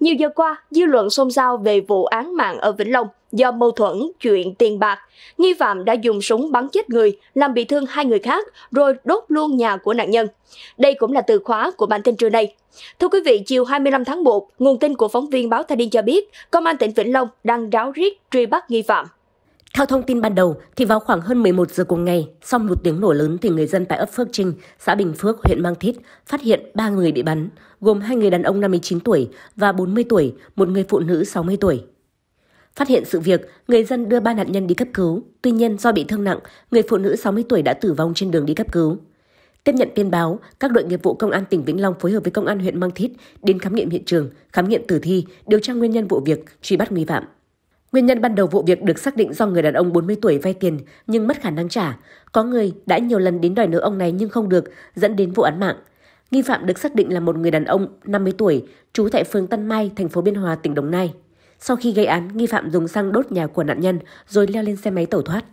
Nhiều giờ qua, dư luận xôn xao về vụ án mạng ở Vĩnh Long do mâu thuẫn chuyện tiền bạc. Nghi phạm đã dùng súng bắn chết người, làm bị thương hai người khác, rồi đốt luôn nhà của nạn nhân. Đây cũng là từ khóa của bản tin trưa nay. Thưa quý vị, chiều 25 tháng 1, nguồn tin của phóng viên báo Thanh Niên cho biết, Công an tỉnh Vĩnh Long đang ráo riết truy bắt nghi phạm. Theo thông tin ban đầu, thì vào khoảng hơn 11 giờ cùng ngày, sau một tiếng nổ lớn thì người dân tại ấp Phước Trinh, xã Bình Phước, huyện Mang Thít phát hiện ba người bị bắn, gồm hai người đàn ông 59 tuổi và 40 tuổi, một người phụ nữ 60 tuổi. Phát hiện sự việc, người dân đưa ba nạn nhân đi cấp cứu, tuy nhiên do bị thương nặng, người phụ nữ 60 tuổi đã tử vong trên đường đi cấp cứu. Tiếp nhận tin báo, các đội nghiệp vụ công an tỉnh Vĩnh Long phối hợp với công an huyện Mang Thít đến khám nghiệm hiện trường, khám nghiệm tử thi, điều tra nguyên nhân vụ việc, truy bắt nghi phạm. Nguyên nhân ban đầu vụ việc được xác định do người đàn ông 40 tuổi vay tiền nhưng mất khả năng trả. Có người đã nhiều lần đến đòi nợ ông này nhưng không được, dẫn đến vụ án mạng. Nghi phạm được xác định là một người đàn ông 50 tuổi, trú tại phường Tân Mai, thành phố Biên Hòa, tỉnh Đồng Nai. Sau khi gây án, nghi phạm dùng xăng đốt nhà của nạn nhân rồi leo lên xe máy tẩu thoát.